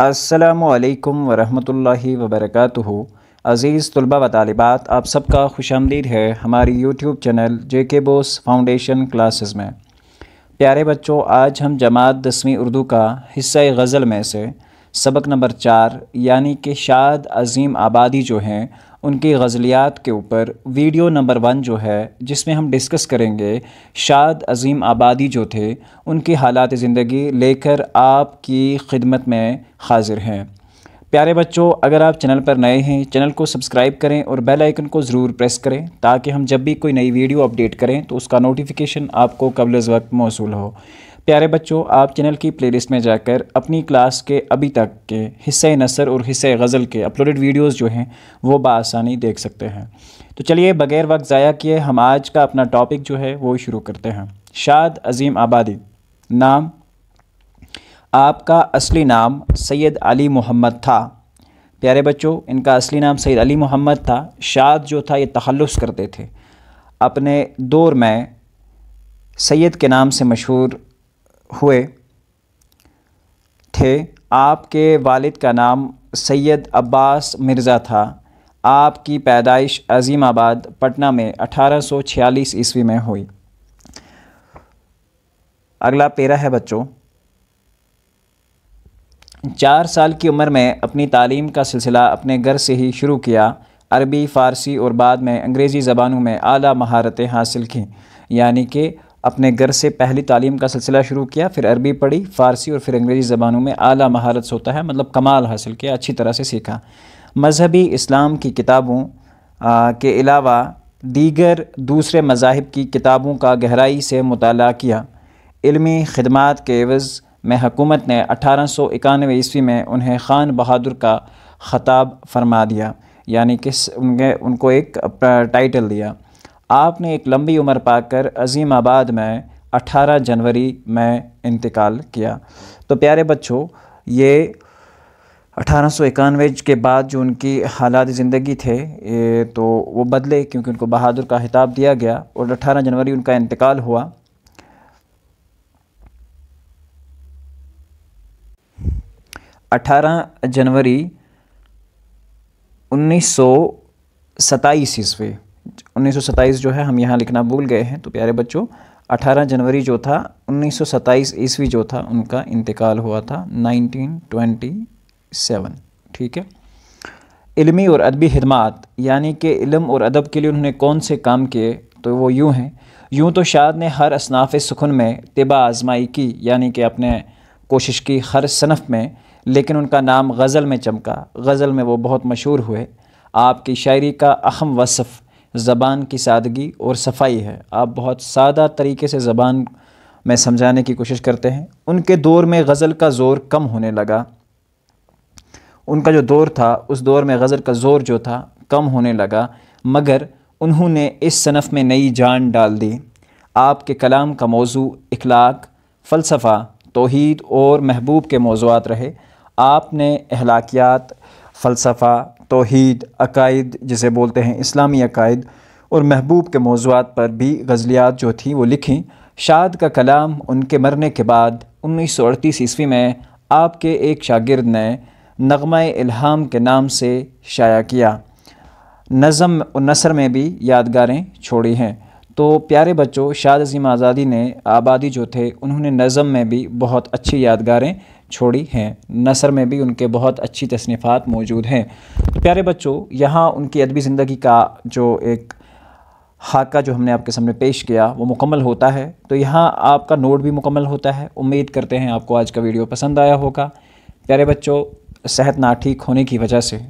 असलकम वरहमल वबरक अज़ीज़ तलबा व तालबात आप सबका खुश आमदीद है हमारी यूट्यूब चैनल जे के बोस फाउंडेशन क्लासेस में प्यारे बच्चों आज हम जमात दसवीं उर्दू का हिस्सा गज़ल में से सबक नंबर चार यानी कि शाद अज़ीम आबादी जो हैं उनकी गज़लियात के ऊपर वीडियो नंबर वन जो है जिसमें हम डिस्कस करेंगे शाद अजीम आबादी जो थे उनकी हालात ज़िंदगी लेकर आपकी खिदमत में हाजिर हैं प्यारे बच्चों अगर आप चैनल पर नए हैं चैनल को सब्सक्राइब करें और बेल आइकन को ज़रूर प्रेस करें ताकि हम जब भी कोई नई वीडियो अपडेट करें तो उसका नोटिफिकेशन आपको कबल वक्त मौसू हो प्यारे बच्चों आप चैनल की प्लेलिस्ट में जाकर अपनी क्लास के अभी तक के हिस्से नसर और हिस्से गज़ल के अपलोडेड वीडियोस जो हैं वो बसानी देख सकते हैं तो चलिए बग़ैर वक्त ज़ाया किए हम आज का अपना टॉपिक जो है वो शुरू करते हैं शाद अजीम आबादी नाम आपका असली नाम सैद अली मोहम्मद था प्यारे बच्चों इनका असली नाम सैद अली मोहम्मद था शाद जो था ये तखलस करते थे अपने दौर में सैद के नाम से मशहूर हुए थे आपके वालिद का नाम सैयद अब्बास मिर्ज़ा था आपकी पैदाइश अजीमाबाद पटना में 1846 ईस्वी में हुई अगला पेरा है बच्चों चार साल की उम्र में अपनी तालीम का सिलसिला अपने घर से ही शुरू किया अरबी फ़ारसी और बाद में अंग्रेज़ी ज़बानों में आला महारतें हासिल की यानी कि अपने घर से पहली तालीम का सिलसिला शुरू किया फिर अरबी पढ़ी फ़ारसी और फिर अंग्रेज़ी ज़बानों में आला महारत होता है मतलब कमाल हासिल किया अच्छी तरह से सीखा मजहबी इस्लाम की किताबों के अलावा दीगर दूसरे मजाहब की किताबों का गहराई से मुताल किया इलमी खदमात के एवज़ में हकूमत ने अठारह सौ इक्यानवे ईस्वी में उन्हें ख़ान बहादुर का ख़ताब फरमा दिया यानी कि उनके उनको एक टाइटल दिया आपने एक लंबी उम्र पाकर अजीमाबाद में 18 जनवरी में इंतकाल किया तो प्यारे बच्चों ये अठारह के बाद जो उनकी हालात ज़िंदगी थे ये तो वो बदले क्योंकि उनको बहादुर का खिताब दिया गया और 18 जनवरी उनका इंतकाल हुआ अठारह जनवरी उन्नीस सौ सताईस ईस्वी उन्नीस जो है हम यहाँ लिखना भूल गए हैं तो प्यारे बच्चों 18 जनवरी जो था उन्नीस ईस्वी जो था उनका इंतकाल हुआ था 1927 ठीक है इलमी और अदबी खदमात यानी कि इलम और अदब के लिए उन्होंने कौन से काम किए तो वो यूँ हैं यूँ तो शाद ने हर असनाफ़ सुखन में तिबा आजमाई की यानी कि अपने कोशिश की हर सनफ़ में लेकिन उनका नाम गज़ल में चमका गज़ल में वो बहुत मशहूर हुए आपकी शायरी का अहम वसफ़ ज़बान की सादगी और सफाई है आप बहुत सादा तरीके से ज़बान में समझाने की कोशिश करते हैं उनके दौर में गज़ल का ज़ोर कम होने लगा उनका जो दौर था उस दौर में गज़ल का ज़ोर जो था कम होने लगा मगर उन्होंने इस सनफ़ में नई जान डाल दी आपके कलाम का मौजू अखलाक फ़लसफ़ा तोहद और महबूब के मौजूद रहे आपने अहलाकियात फ़लसफ़ा तोहद अकायद जिसे बोलते हैं इस्लामी अकायद और महबूब के मौजूद पर भी गज़लियात जो थी वो लिखीं शाद का कलाम उनके मरने के बाद उन्नीस सौ अड़तीस ईस्वी में आपके एक शागिर्द ने नगमा इल्हाम के नाम से शाया किया नज़म नसर में भी यादगारें छोड़ी हैं तो प्यारे बच्चों शाद अजीम आज़ादी ने आबादी जो थे उन्होंने नज़म में भी बहुत अच्छी यादगारें छोड़ी हैं नसर में भी उनके बहुत अच्छी तसनीफ़ात मौजूद हैं प्यारे बच्चों यहाँ उनकी अदबी ज़िंदगी का जो एक खाका जो हमने आपके सामने पेश किया वो मुकम्मल होता है तो यहाँ आपका नोट भी मुकम्मल होता है उम्मीद करते हैं आपको आज का वीडियो पसंद आया होगा प्यारे बच्चों सेहत ना ठीक होने की वजह से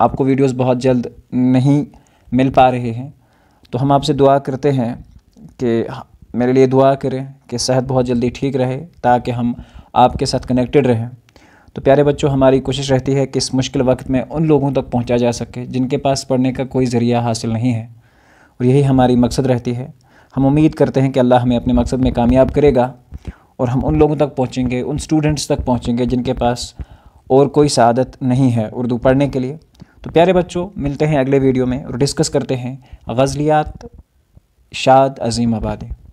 आपको वीडियोस बहुत जल्द नहीं मिल पा रहे हैं तो हम आपसे दुआ करते हैं कि मेरे लिए दुआ करें कि सेहत बहुत जल्दी ठीक रहे ताकि हम आपके साथ कनेक्टेड रहें तो प्यारे बच्चों हमारी कोशिश रहती है कि इस मुश्किल वक्त में उन लोगों तक पहुंचा जा सके जिनके पास पढ़ने का कोई ज़रिया हासिल नहीं है और यही हमारी मकसद रहती है हम उम्मीद करते हैं कि अल्लाह हमें अपने मकसद में कामयाब करेगा और हम उन लोगों तक पहुँचेंगे उन स्टूडेंट्स तक पहुँचेंगे जिनके पास और कोई सदत नहीं है उर्दू पढ़ने के लिए तो प्यारे बच्चों मिलते हैं अगले वीडियो में और डिस्कस करते हैं गज़लियात शाद अजीम आबादी